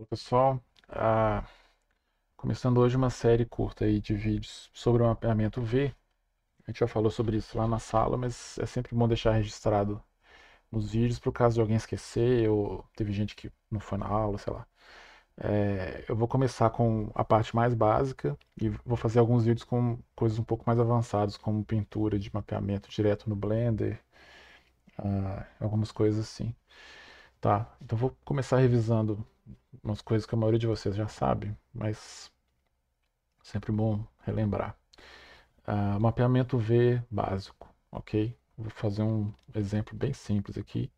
Olá pessoal, ah, começando hoje uma série curta aí de vídeos sobre o mapeamento V. A gente já falou sobre isso lá na sala, mas é sempre bom deixar registrado nos vídeos para o caso de alguém esquecer ou teve gente que não foi na aula, sei lá. É, eu vou começar com a parte mais básica e vou fazer alguns vídeos com coisas um pouco mais avançadas, como pintura de mapeamento direto no Blender, ah, algumas coisas assim. Tá, então vou começar revisando umas coisas que a maioria de vocês já sabe, mas sempre bom relembrar. Uh, mapeamento V básico, ok? Vou fazer um exemplo bem simples aqui,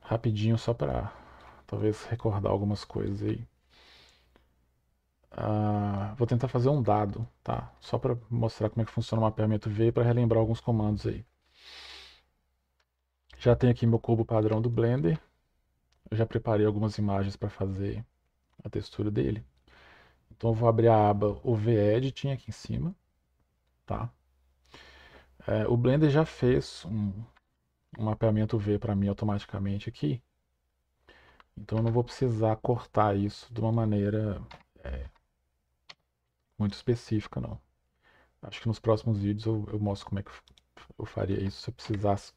rapidinho só para talvez recordar algumas coisas aí. Uh, vou tentar fazer um dado, tá? Só para mostrar como é que funciona o mapeamento V e para relembrar alguns comandos aí. Já tenho aqui meu cubo padrão do Blender, eu já preparei algumas imagens para fazer a textura dele. Então eu vou abrir a aba OVEditing aqui em cima, tá? É, o Blender já fez um, um mapeamento V para mim automaticamente aqui. Então eu não vou precisar cortar isso de uma maneira é, muito específica, não. Acho que nos próximos vídeos eu, eu mostro como é que eu faria isso se eu precisasse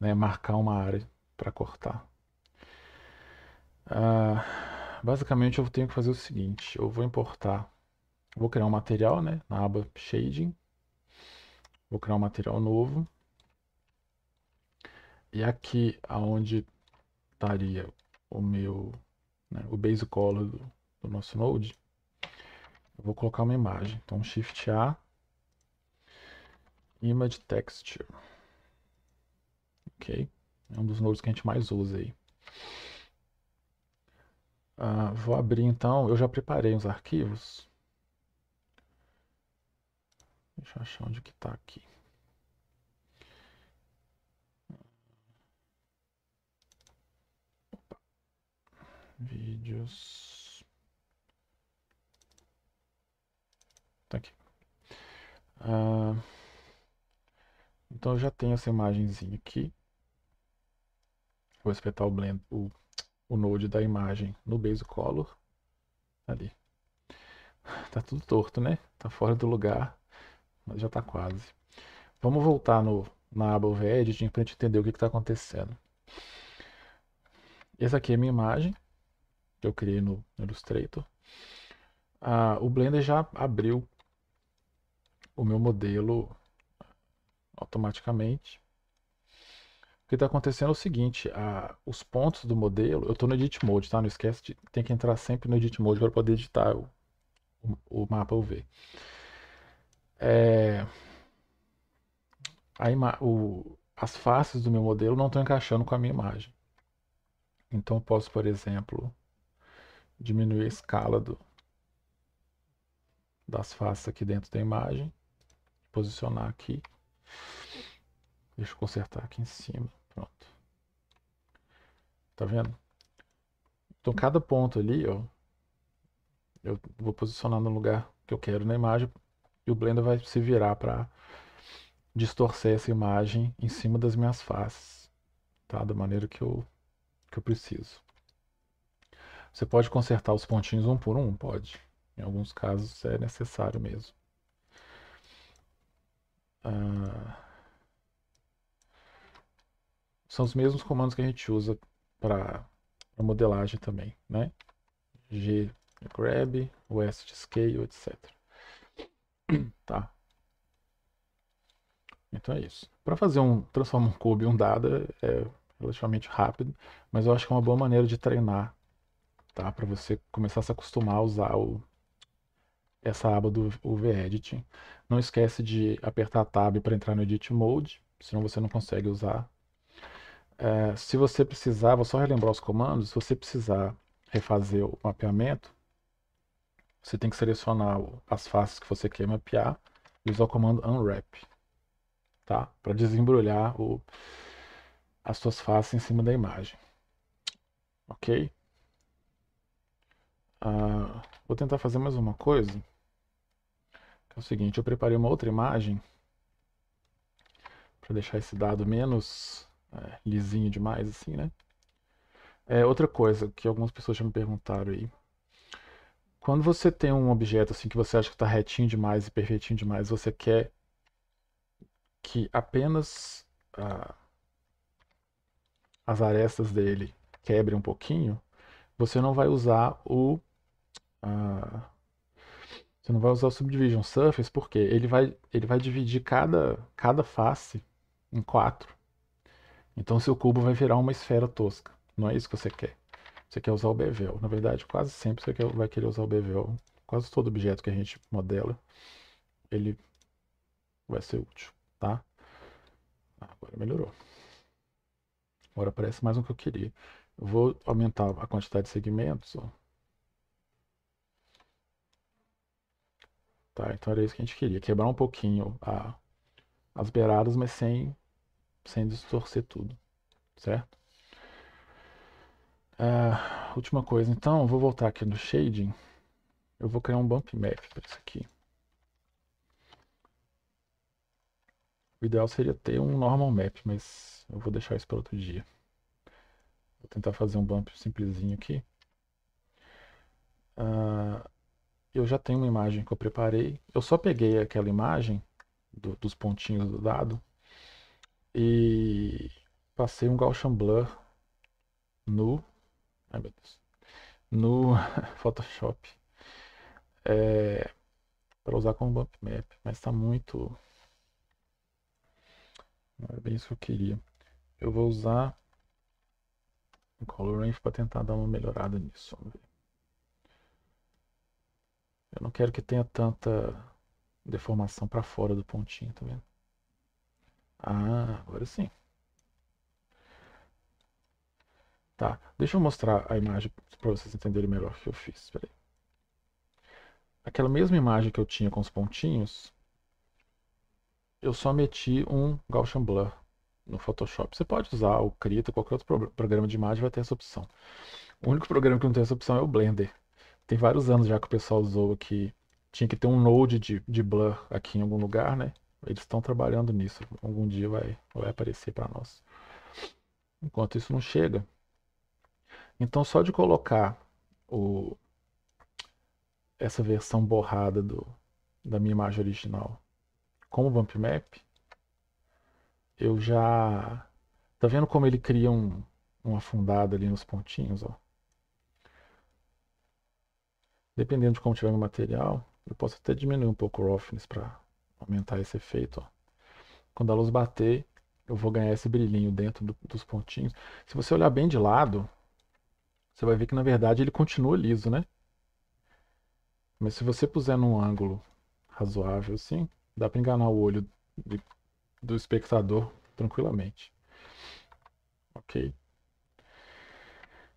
né, marcar uma área para cortar. Ah, basicamente eu tenho que fazer o seguinte, eu vou importar, vou criar um material né, na aba Shading, vou criar um material novo, e aqui aonde estaria o meu, né, o base color do, do nosso node, eu vou colocar uma imagem, então Shift A, Image Texture, ok? É um dos nodes que a gente mais usa aí. Ah, vou abrir então, eu já preparei os arquivos. Deixa eu achar onde que tá aqui. Opa. Vídeos. Tá aqui. Ah, então eu já tenho essa imagenzinha aqui. Vou espetar o, blend, o o node da imagem no base color. Ali. Tá tudo torto, né? Tá fora do lugar, mas já tá quase. Vamos voltar no, na aba VEdit para a gente entender o que está acontecendo. Essa aqui é a minha imagem, que eu criei no, no Illustrator. Ah, o Blender já abriu o meu modelo automaticamente. O que está acontecendo é o seguinte, a, os pontos do modelo, eu estou no Edit Mode, tá? Não esquece, de, tem que entrar sempre no Edit Mode para poder editar o, o, o mapa UV. É, a ima, o, as faces do meu modelo não estão encaixando com a minha imagem. Então posso, por exemplo, diminuir a escala do, das faces aqui dentro da imagem, posicionar aqui. Deixa eu consertar aqui em cima. Pronto. Tá vendo? Então cada ponto ali, ó, eu vou posicionar no lugar que eu quero na imagem e o Blender vai se virar para distorcer essa imagem em cima das minhas faces, tá? Da maneira que eu, que eu preciso. Você pode consertar os pontinhos um por um? Pode. Em alguns casos é necessário mesmo. Ah são os mesmos comandos que a gente usa para modelagem também, né? G grab, west scale, etc. Tá. Então é isso. Para fazer um transformar um cubo em um dado é, é relativamente rápido, mas eu acho que é uma boa maneira de treinar, tá? Para você começar a se acostumar a usar o, essa aba do UV Editing. Não esquece de apertar a tab para entrar no Edit Mode, senão você não consegue usar é, se você precisar, vou só relembrar os comandos, se você precisar refazer o mapeamento, você tem que selecionar as faces que você quer mapear e usar o comando unwrap, tá? Para desembrulhar o, as suas faces em cima da imagem, ok? Ah, vou tentar fazer mais uma coisa, é o seguinte, eu preparei uma outra imagem para deixar esse dado menos é, lisinho demais, assim, né? É, outra coisa que algumas pessoas já me perguntaram aí. Quando você tem um objeto assim que você acha que está retinho demais e perfeitinho demais, você quer que apenas ah, as arestas dele quebrem um pouquinho, você não vai usar o ah, você não vai usar o subdivision surface porque ele vai ele vai dividir cada cada face em quatro então seu cubo vai virar uma esfera tosca. Não é isso que você quer. Você quer usar o bevel. Na verdade, quase sempre você quer, vai querer usar o bevel. Quase todo objeto que a gente modela, ele vai ser útil, tá? Ah, agora melhorou. Agora parece mais um que eu queria. Eu vou aumentar a quantidade de segmentos, ó. Tá, então era isso que a gente queria, quebrar um pouquinho a, as beiradas, mas sem sem distorcer tudo, certo? Ah, última coisa, então, vou voltar aqui no shading, eu vou criar um bump map para isso aqui. O ideal seria ter um normal map, mas eu vou deixar isso para outro dia. Vou tentar fazer um bump simplesinho aqui. Ah, eu já tenho uma imagem que eu preparei. Eu só peguei aquela imagem do, dos pontinhos do dado e passei um Gaussian Blur no. Ai meu Deus. No Photoshop. É, para usar como bump map, mas está muito. Não era é bem isso que eu queria. Eu vou usar o Color Range para tentar dar uma melhorada nisso. Eu não quero que tenha tanta deformação para fora do pontinho, tá vendo? Ah, agora sim. Tá, deixa eu mostrar a imagem para vocês entenderem melhor o que eu fiz. Peraí. Aquela mesma imagem que eu tinha com os pontinhos, eu só meti um Gaussian Blur no Photoshop. Você pode usar o Krita, qualquer outro programa de imagem vai ter essa opção. O único programa que não tem essa opção é o Blender. Tem vários anos já que o pessoal usou que tinha que ter um node de, de blur aqui em algum lugar, né? Eles estão trabalhando nisso. Algum dia vai, vai aparecer para nós. Enquanto isso não chega. Então, só de colocar o, essa versão borrada do, da minha imagem original como bump Map, eu já. Tá vendo como ele cria um, um afundado ali nos pontinhos? Ó? Dependendo de como tiver meu material, eu posso até diminuir um pouco o roughness para aumentar esse efeito. Ó. Quando a luz bater, eu vou ganhar esse brilhinho dentro do, dos pontinhos. Se você olhar bem de lado, você vai ver que na verdade ele continua liso, né? Mas se você puser num ângulo razoável assim, dá para enganar o olho de, do espectador tranquilamente. Ok.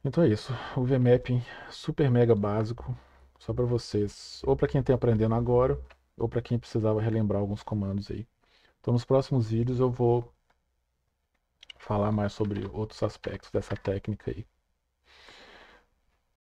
Então é isso. O VMapping super mega básico, só para vocês, ou para quem está aprendendo agora, ou para quem precisava relembrar alguns comandos aí. Então, nos próximos vídeos eu vou falar mais sobre outros aspectos dessa técnica aí.